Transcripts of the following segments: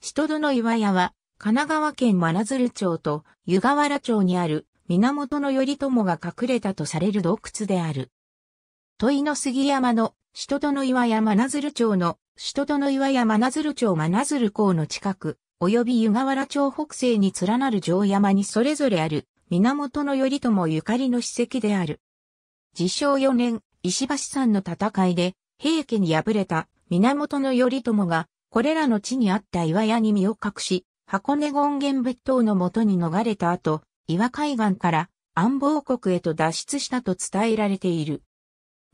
首都の岩屋は、神奈川県真鶴町と湯河原町にある源頼朝が隠れたとされる洞窟である。問の杉山の首都の岩屋真鶴町の首都の岩屋真鶴町真鶴港の近く、及び湯河原町北西に連なる城山にそれぞれある源頼朝ゆかりの史跡である。自称4年、石橋山の戦いで平家に敗れた源頼朝がこれらの地にあった岩屋に身を隠し、箱根権現別当のもとに逃れた後、岩海岸から安房国へと脱出したと伝えられている。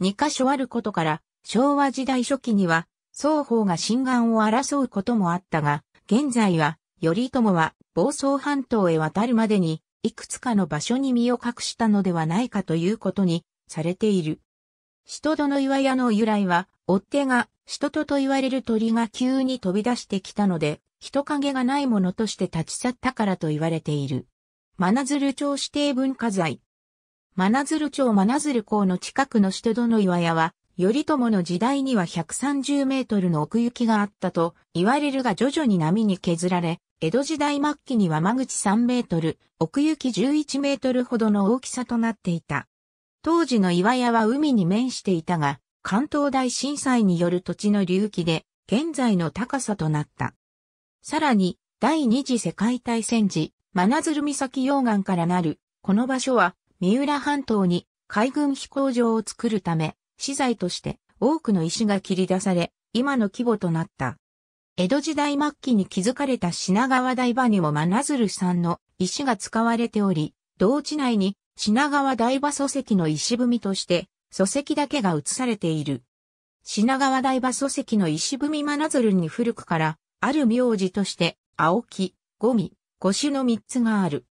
二箇所あることから、昭和時代初期には、双方が心眼を争うこともあったが、現在は、頼朝は房総半島へ渡るまでに、いくつかの場所に身を隠したのではないかということにされている。人都の岩屋の由来は、追っ手が首都と言われる鳥が急に飛び出してきたので、人影がないものとして立ち去ったからと言われている。真鶴町指定文化財。真鶴町真鶴港の近くの首都の岩屋は、頼朝の時代には130メートルの奥行きがあったと言われるが徐々に波に削られ、江戸時代末期には間口3メートル、奥行き11メートルほどの大きさとなっていた。当時の岩屋は海に面していたが、関東大震災による土地の隆起で現在の高さとなった。さらに、第二次世界大戦時、真鶴岬溶岩からなる、この場所は、三浦半島に海軍飛行場を作るため、資材として多くの石が切り出され、今の規模となった。江戸時代末期に築かれた品川台場にも真鶴さんの石が使われており、同地内に品川台場礎石の石踏みとして礎石だけが写されている。品川台場礎石の石踏み真鶴に古くから、ある名字として、青木、五味、五種の三つがある。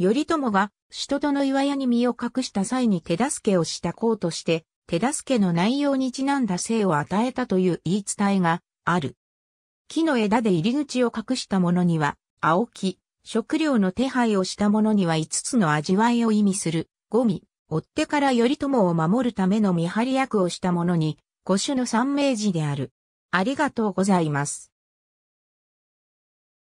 頼朝が、首都との岩屋に身を隠した際に手助けをした功として、手助けの内容にちなんだ性を与えたという言い伝えがある。木の枝で入り口を隠した者には、青木、食料の手配をした者には5つの味わいを意味する、五味、追ってから頼朝を守るための見張り役をした者に、五種の三名字である。ありがとうございます。